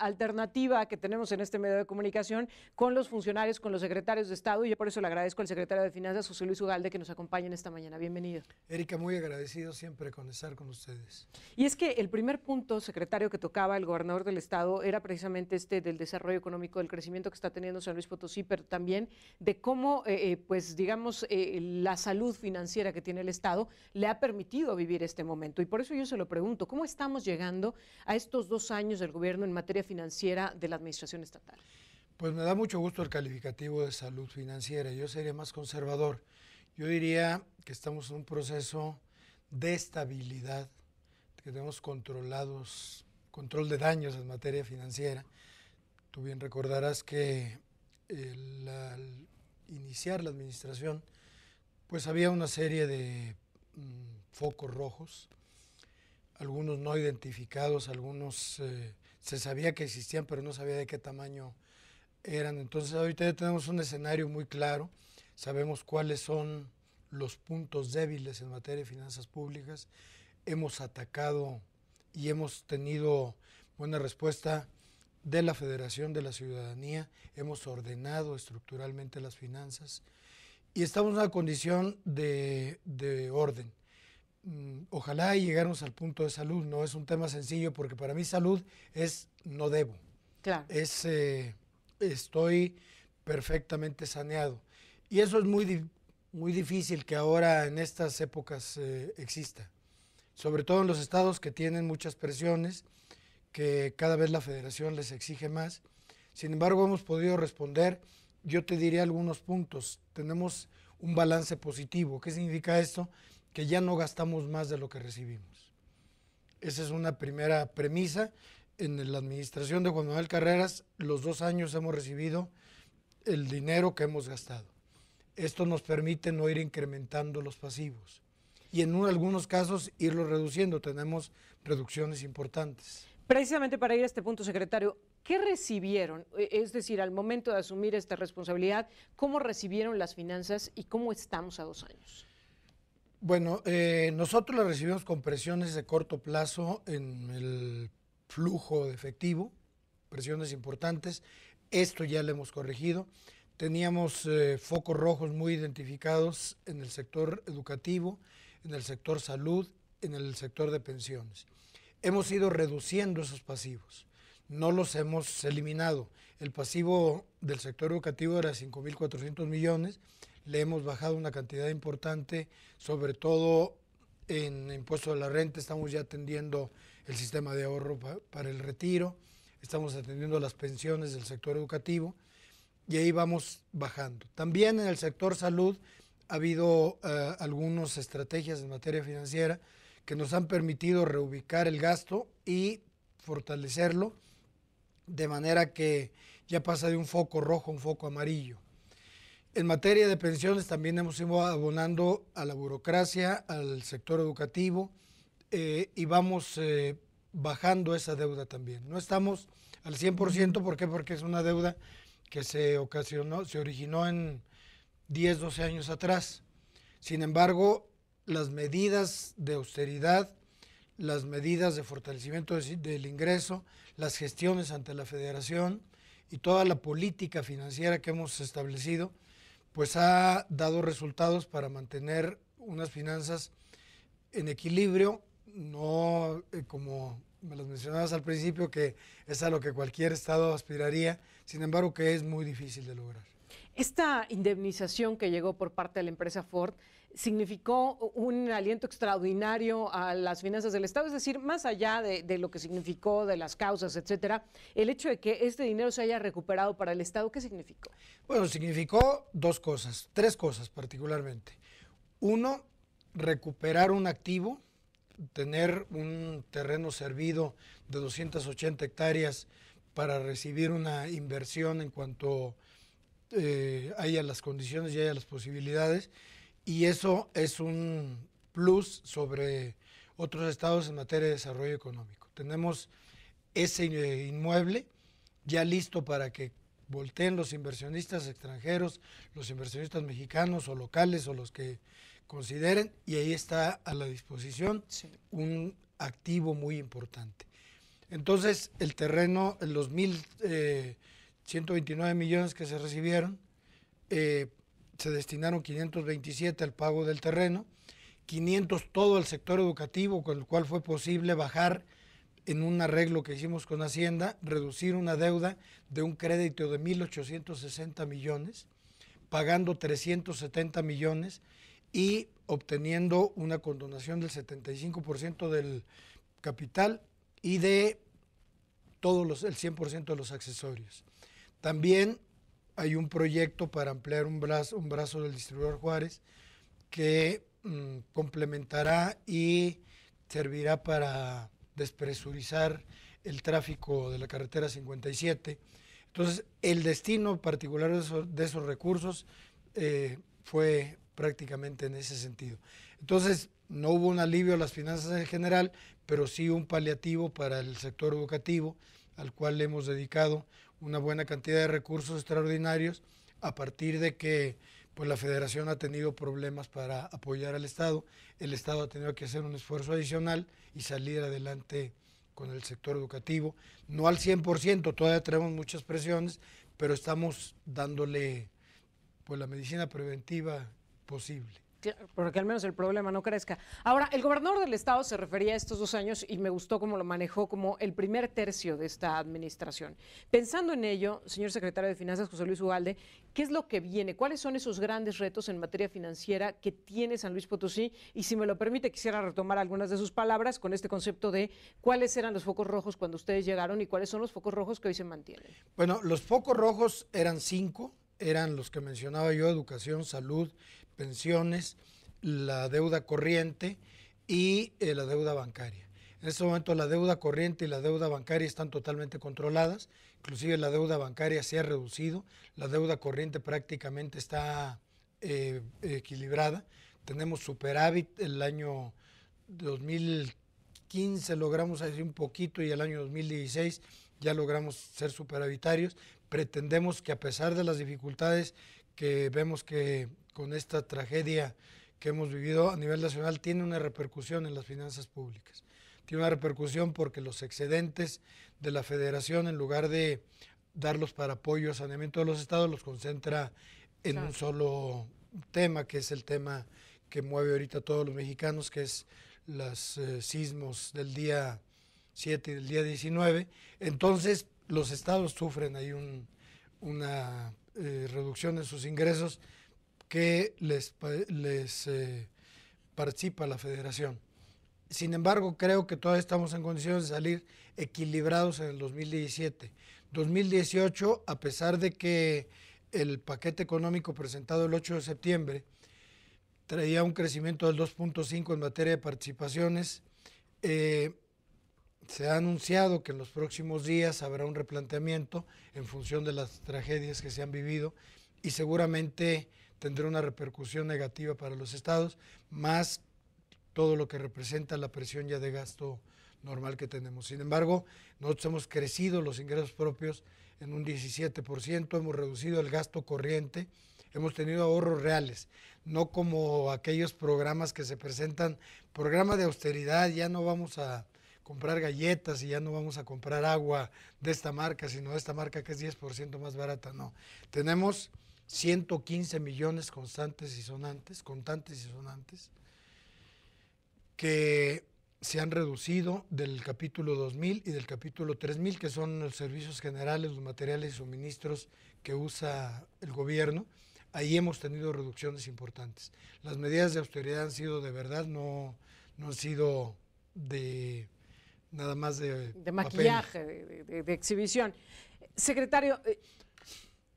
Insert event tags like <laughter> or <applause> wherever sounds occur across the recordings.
alternativa que tenemos en este medio de comunicación con los funcionarios, con los secretarios de Estado. Y yo por eso le agradezco al secretario de Finanzas, José Luis Ugalde, que nos en esta mañana. Bienvenido. Erika, muy agradecido siempre con estar con ustedes. Y es que el primer punto, secretario, que tocaba el gobernador del Estado era precisamente este del desarrollo económico, del crecimiento que está teniendo San Luis Potosí, pero también de cómo, eh, eh, pues, digamos, eh, la salud financiera que tiene el Estado le ha permitido vivir este momento. Y por eso yo se lo pregunto, ¿cómo estamos llegando a estos dos años del gobierno? en materia financiera de la administración estatal? Pues me da mucho gusto el calificativo de salud financiera. Yo sería más conservador. Yo diría que estamos en un proceso de estabilidad, que tenemos controlados, control de daños en materia financiera. Tú bien recordarás que al iniciar la administración, pues había una serie de mm, focos rojos, algunos no identificados, algunos eh, se sabía que existían, pero no sabía de qué tamaño eran. Entonces ahorita ya tenemos un escenario muy claro, sabemos cuáles son los puntos débiles en materia de finanzas públicas, hemos atacado y hemos tenido buena respuesta de la Federación de la Ciudadanía, hemos ordenado estructuralmente las finanzas y estamos en una condición de, de orden. Mm, ojalá llegáramos al punto de salud. No es un tema sencillo porque para mí salud es no debo. Claro. Es eh, estoy perfectamente saneado. Y eso es muy, muy difícil que ahora en estas épocas eh, exista. Sobre todo en los estados que tienen muchas presiones, que cada vez la federación les exige más. Sin embargo, hemos podido responder, yo te diré algunos puntos. Tenemos un balance positivo. ¿Qué significa esto? que ya no gastamos más de lo que recibimos. Esa es una primera premisa. En la administración de Juan Manuel Carreras, los dos años hemos recibido el dinero que hemos gastado. Esto nos permite no ir incrementando los pasivos y en algunos casos irlo reduciendo. Tenemos reducciones importantes. Precisamente para ir a este punto, secretario, ¿qué recibieron? E, es decir, al momento de asumir esta responsabilidad, ¿cómo recibieron las finanzas y cómo estamos a dos años? Bueno, eh, nosotros la recibimos con presiones de corto plazo en el flujo de efectivo, presiones importantes. Esto ya lo hemos corregido. Teníamos eh, focos rojos muy identificados en el sector educativo, en el sector salud, en el sector de pensiones. Hemos ido reduciendo esos pasivos, no los hemos eliminado. El pasivo del sector educativo era 5.400 millones, le hemos bajado una cantidad importante, sobre todo en impuesto de la renta, estamos ya atendiendo el sistema de ahorro para el retiro, estamos atendiendo las pensiones del sector educativo y ahí vamos bajando. También en el sector salud ha habido eh, algunas estrategias en materia financiera que nos han permitido reubicar el gasto y fortalecerlo de manera que ya pasa de un foco rojo a un foco amarillo. En materia de pensiones también hemos ido abonando a la burocracia, al sector educativo eh, y vamos eh, bajando esa deuda también. No estamos al 100%, ¿por qué? Porque es una deuda que se ocasionó, se originó en 10, 12 años atrás. Sin embargo, las medidas de austeridad, las medidas de fortalecimiento del ingreso, las gestiones ante la federación y toda la política financiera que hemos establecido, pues ha dado resultados para mantener unas finanzas en equilibrio, no eh, como me las mencionabas al principio, que es a lo que cualquier Estado aspiraría, sin embargo que es muy difícil de lograr. Esta indemnización que llegó por parte de la empresa Ford significó un aliento extraordinario a las finanzas del Estado, es decir, más allá de, lo que significó, de las causas, etcétera, el hecho de que este dinero se haya recuperado para el Estado, ¿qué significó? Bueno, significó dos cosas, tres cosas particularmente. Uno, recuperar un activo, tener un terreno servido de 280 hectáreas para recibir una inversión en cuanto eh, haya las condiciones y haya las posibilidades y eso es un plus sobre otros estados en materia de desarrollo económico. Tenemos ese eh, inmueble ya listo para que volteen los inversionistas extranjeros, los inversionistas mexicanos o locales o los que consideren, y ahí está a la disposición un activo muy importante. Entonces, el terreno, los 1.129 eh, millones que se recibieron, eh, se destinaron 527 al pago del terreno, 500 todo al sector educativo, con el cual fue posible bajar en un arreglo que hicimos con Hacienda, reducir una deuda de un crédito de 1.860 millones, pagando 370 millones y obteniendo una condonación del 75% del capital y de todos los, el 100% de los accesorios. También hay un proyecto para ampliar un brazo, un brazo del distribuidor Juárez que mm, complementará y servirá para despresurizar el tráfico de la carretera 57. Entonces, el destino particular de esos, recursos eh, fue prácticamente en ese sentido. Entonces, no hubo un alivio a las finanzas en general, pero sí un paliativo para el sector educativo, al cual le hemos dedicado una buena cantidad de recursos extraordinarios a partir de que pues la federación ha tenido problemas para apoyar al Estado, el Estado ha tenido que hacer un esfuerzo adicional y salir adelante con el sector educativo, no al 100%, todavía tenemos muchas presiones, pero estamos dándole pues la medicina preventiva posible porque al menos el problema no crezca. Ahora, el gobernador del estado se refería a estos dos años y me gustó cómo lo manejó como el primer tercio de esta administración. Pensando en ello, señor secretario de Finanzas José Luis Ubalde, ¿qué es lo que viene? ¿Cuáles son esos grandes retos en materia financiera que tiene San Luis Potosí? Y si me lo permite, quisiera retomar algunas de sus palabras con este concepto de cuáles eran los focos rojos cuando ustedes llegaron y cuáles son los focos rojos que hoy se mantienen. Bueno, los focos rojos eran cinco eran los que mencionaba yo, educación, salud, pensiones, la deuda corriente y eh, la deuda bancaria. En este momento la deuda corriente y la deuda bancaria están totalmente controladas, inclusive la deuda bancaria se ha reducido, la deuda corriente prácticamente está eh, equilibrada, tenemos superávit el año 2015, logramos hacer un poquito y el año 2016 ya logramos ser superavitarios. Pretendemos que a pesar de las dificultades que vemos que con esta tragedia que hemos vivido a nivel nacional tiene una repercusión en las finanzas públicas. Tiene una repercusión porque los excedentes de la federación, en lugar de darlos para apoyo a saneamiento de los estados, los concentra en un solo tema, que es el tema que mueve ahorita a todos los mexicanos, que es los eh, sismos del día 7 del día 19. Entonces, los estados sufren ahí una eh, reducción en sus ingresos que les, eh, participa la federación. Sin embargo, creo que todavía estamos en condiciones de salir equilibrados en el 2017. 2018, a pesar de que el paquete económico presentado el 8 de septiembre traía un crecimiento del 2.5 en materia de participaciones, eh, se ha anunciado que en los próximos días habrá un replanteamiento en función de las tragedias que se han vivido y seguramente tendrá una repercusión negativa para los estados, más todo lo que representa la presión ya de gasto normal que tenemos. Sin embargo, nosotros hemos crecido los ingresos propios en un 17%, hemos reducido el gasto corriente, hemos tenido ahorros reales, no como aquellos programas que se presentan, programas de austeridad, ya no vamos a, comprar galletas y ya no vamos a comprar agua de esta marca, sino de esta marca que es 10% más barata, no. Tenemos 115 millones constantes y sonantes, contantes y sonantes, que se han reducido del capítulo 2000 y del capítulo 3000, que son los servicios generales, los materiales y suministros que usa el gobierno. Ahí hemos tenido reducciones importantes. Las medidas de austeridad han sido de verdad, no, no han sido de nada más de... maquillaje, de, exhibición. Secretario, eh,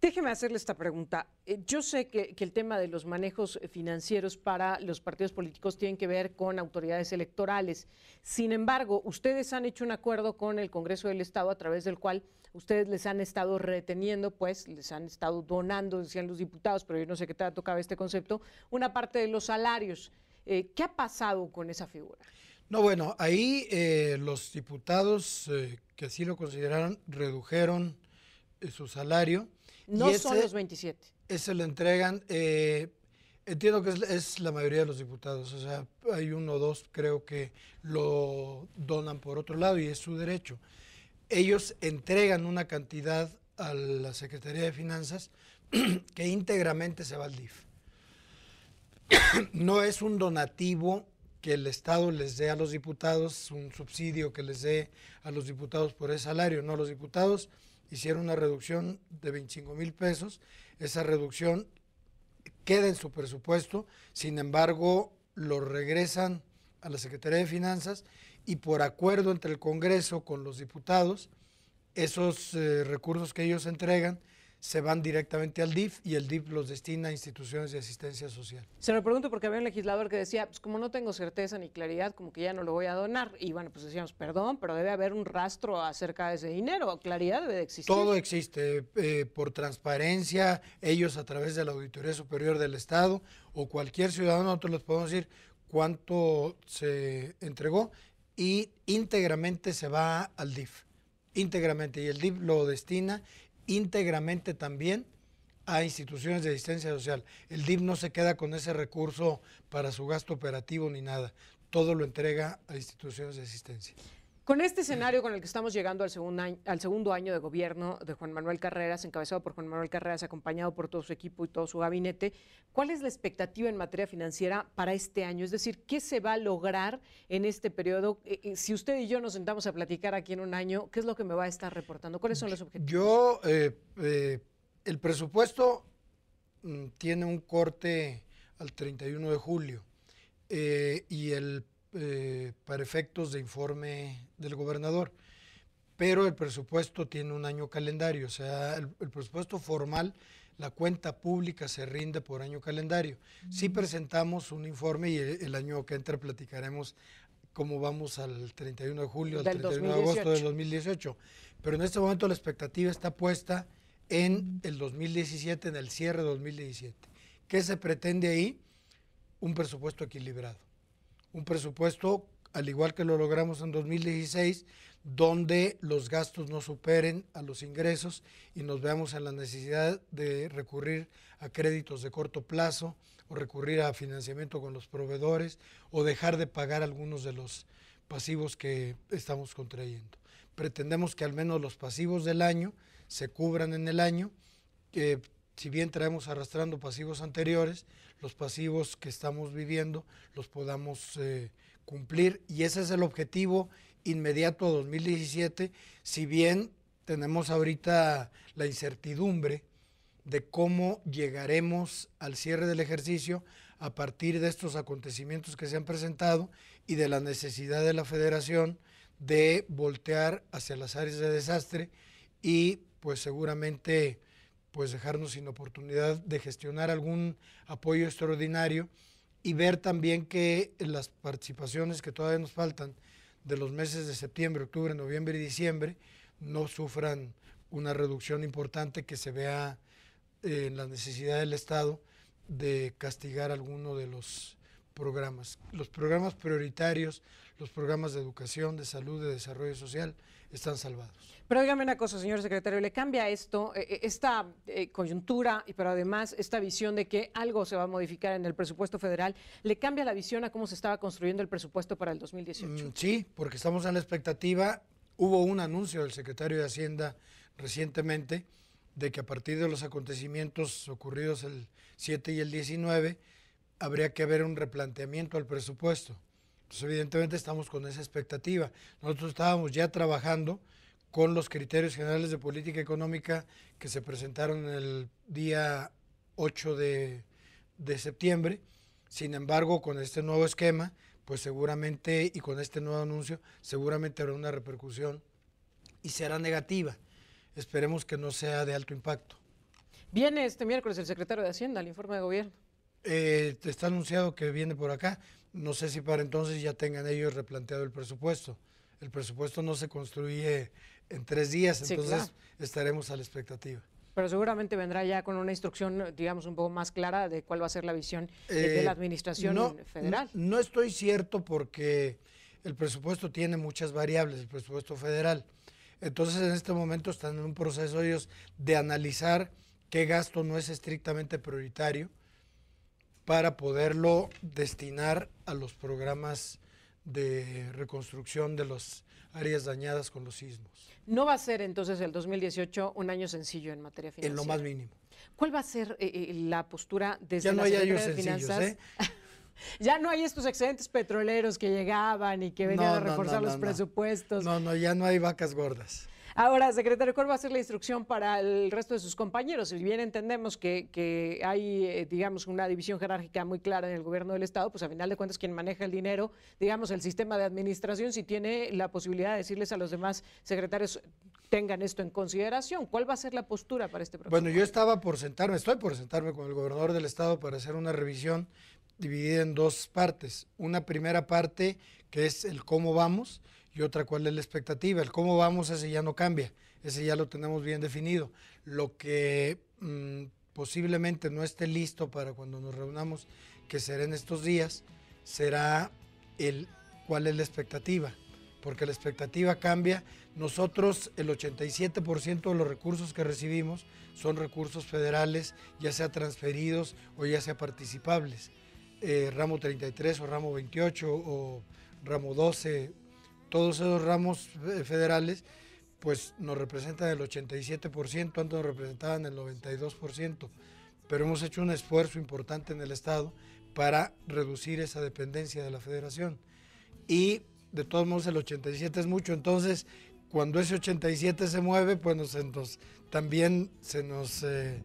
déjeme hacerle esta pregunta. Eh, yo sé que, el tema de los manejos financieros para los partidos políticos tienen que ver con autoridades electorales. Sin embargo, ustedes han hecho un acuerdo con el Congreso del Estado a través del cual ustedes les han estado reteniendo, pues les han estado donando, decían los diputados, pero yo no sé qué tal tocaba este concepto, una parte de los salarios. Eh, ¿Qué ha pasado con esa figura? No, bueno, ahí eh, los diputados eh, que así lo consideraron redujeron eh, su salario. No son los 27. Ese lo entregan, entiendo que es, es, la mayoría de los diputados, o sea, hay uno o dos creo que lo donan por otro lado y es su derecho. Ellos entregan una cantidad a la Secretaría de Finanzas <clears throat> que íntegramente se va al DIF. <clears throat> no es un donativo que el Estado les dé a los diputados un subsidio que les dé a los diputados por ese salario. No, los diputados hicieron una reducción de 25 mil pesos. Esa reducción queda en su presupuesto, sin embargo, lo regresan a la Secretaría de Finanzas y por acuerdo entre el Congreso con los diputados, esos eh, recursos que ellos entregan se van directamente al DIF y el DIF los destina a instituciones de asistencia social. Se lo pregunto porque había un legislador que decía, pues como no tengo certeza ni claridad, como que ya no lo voy a donar. Y bueno, pues decíamos, perdón, pero debe haber un rastro acerca de ese dinero, claridad debe de existir. Todo existe eh, por transparencia, ellos a través de la Auditoría Superior del Estado o cualquier ciudadano, nosotros les podemos decir cuánto se entregó y íntegramente se va al DIF íntegramente y el DIF lo destina íntegramente también a instituciones de asistencia social. El DIP no se queda con ese recurso para su gasto operativo ni nada. Todo lo entrega a instituciones de asistencia. Con este escenario con el que estamos llegando al segundo, año, al segundo año de gobierno de Juan Manuel Carreras, encabezado por Juan Manuel Carreras, acompañado por todo su equipo y todo su gabinete, ¿cuál es la expectativa en materia financiera para este año? Es decir, ¿qué se va a lograr en este periodo? Eh, eh, si usted y yo nos sentamos a platicar aquí en un año, ¿qué es lo que me va a estar reportando? ¿Cuáles son los objetivos? Yo, eh, el presupuesto mm, tiene un corte al 31 de julio y el eh, para efectos de informe del gobernador. Pero el presupuesto tiene un año calendario, o sea, el, presupuesto formal, la cuenta pública se rinde por año calendario. si presentamos un informe y eh, el, año que entra platicaremos cómo vamos al 31 de julio, al 31 de agosto del 2018. Pero en este momento la expectativa está puesta en el 2017, en el cierre de 2017. ¿Qué se pretende ahí? Un presupuesto equilibrado un presupuesto, al igual que lo logramos en 2016, donde los gastos no superen a los ingresos y nos veamos en la necesidad de recurrir a créditos de corto plazo o recurrir a financiamiento con los proveedores o dejar de pagar algunos de los pasivos que estamos contrayendo. Pretendemos que al menos los pasivos del año se cubran en el año, que si bien traemos arrastrando pasivos anteriores, los pasivos que estamos viviendo los podamos eh, cumplir. Y ese es el objetivo inmediato a 2017, si bien tenemos ahorita la incertidumbre de cómo llegaremos al cierre del ejercicio a partir de estos acontecimientos que se han presentado y de la necesidad de la federación de voltear hacia las áreas de desastre y pues seguramente pues dejarnos sin oportunidad de gestionar algún apoyo extraordinario y ver también que las participaciones que todavía nos faltan de los meses de septiembre, octubre, noviembre y diciembre no sufran una reducción importante que se vea eh, en la necesidad del Estado de castigar alguno de los programas. Los programas prioritarios, los programas de educación, de salud, de desarrollo social, están salvados. Pero dígame una cosa, señor secretario, ¿le cambia esto, eh, eh, esta eh, coyuntura, pero además esta visión de que algo se va a modificar en el presupuesto federal, ¿le cambia la visión a cómo se estaba construyendo el presupuesto para el 2018? Mm, sí, porque estamos en la expectativa. Hubo un anuncio del secretario de Hacienda recientemente de que a partir de los acontecimientos ocurridos el 7 y el 19, habría que haber un replanteamiento al presupuesto. Entonces, evidentemente estamos con esa expectativa. Nosotros estábamos ya trabajando con los criterios generales de política económica que se presentaron el día 8 de, de septiembre. Sin embargo, con este nuevo esquema, pues seguramente y con este nuevo anuncio, seguramente habrá una repercusión y será negativa. Esperemos que no sea de alto impacto. Viene este miércoles el secretario de Hacienda al informe de gobierno eh, está anunciado que viene por acá. No sé si para entonces ya tengan ellos replanteado el presupuesto. El presupuesto no se construye en tres días, entonces estaremos a la expectativa. Pero seguramente vendrá ya con una instrucción, digamos, un poco más clara de cuál va a ser la visión eh, de la eh, Administración Federal. no, estoy cierto porque el presupuesto tiene muchas variables, el presupuesto federal. Entonces, en este momento están en un proceso ellos de analizar qué gasto no es estrictamente prioritario, para poderlo destinar a los programas de reconstrucción de las áreas dañadas con los sismos. No va a ser entonces el 2018 un año sencillo en materia financiera. En lo más mínimo. ¿Cuál va a ser eh, eh, la postura desde ya no la hay años de ¿eh? <laughs> ya no hay estos excedentes petroleros que llegaban y que venían a reforzar los presupuestos. No, no, ya no hay vacas gordas. Ahora, secretario, ¿cuál va a ser la instrucción para el resto de sus compañeros? Si bien entendemos que, hay, eh, digamos, una división jerárquica muy clara en el gobierno del Estado, pues a final de cuentas quien maneja el dinero, digamos, el sistema de administración, si tiene la posibilidad de decirles a los demás secretarios, tengan esto en consideración. ¿Cuál va a ser la postura para este proceso? Bueno, yo estaba por sentarme, estoy por sentarme con el gobernador del Estado para hacer una revisión dividida en dos partes. Una primera parte que es el cómo vamos y otra cuál es la expectativa. El cómo vamos, ese ya no cambia, ese ya lo tenemos bien definido. Lo que mm, posiblemente no esté listo para cuando nos reunamos, que será en estos días, será el cuál es la expectativa, porque la expectativa cambia. Nosotros el 87% de los recursos que recibimos son recursos federales, ya sea transferidos o ya sea participables. Eh, ramo 33 o ramo 28 o ramo 12, todos esos ramos eh, federales, pues nos representan el 87%, antes nos representaban el 92%, pero hemos hecho un esfuerzo importante en el Estado para reducir esa dependencia de la federación. Y de todos modos el 87 es mucho, entonces cuando ese 87 se mueve, pues nos, también se nos eh,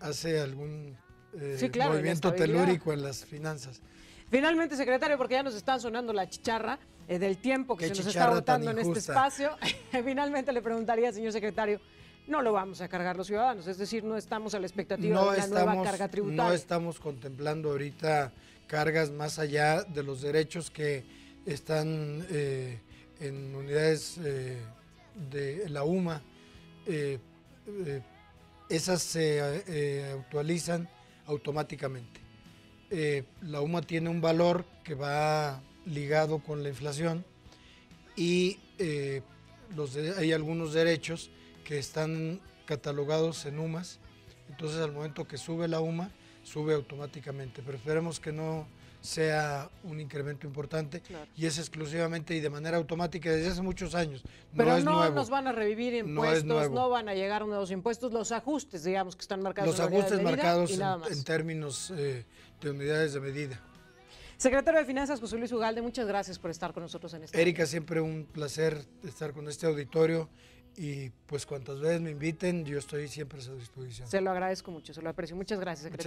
hace algún eh, movimiento telúrico en las finanzas. Finalmente, secretario, porque ya nos están sonando la chicharra, eh, del tiempo que se nos está rotando en este espacio, <laughs> finalmente le preguntaría, señor secretario, no lo vamos a cargar los ciudadanos, es decir, no estamos a la expectativa de una nueva carga tributaria. No estamos contemplando ahorita cargas más allá de los derechos que están eh, en unidades eh, de la UMA. esas se actualizan automáticamente. la UMA tiene un valor que va ligado con la inflación y eh, los hay algunos derechos que están catalogados en UMAS, entonces al momento que sube la UMA, sube automáticamente, pero que no sea un incremento importante y es exclusivamente y de manera automática desde hace muchos años. Pero no, nos van a revivir impuestos, no, van a llegar nuevos impuestos, los ajustes, digamos, que están marcados. Los en ajustes marcados en, términos eh, de unidades de medida. Secretario de Finanzas, José Luis Ugalde, muchas gracias por estar con nosotros en este. Erika, siempre un placer estar con este auditorio y pues cuantas veces me inviten, yo estoy siempre a su disposición. Se lo agradezco mucho, se lo aprecio. Muchas gracias, secretario.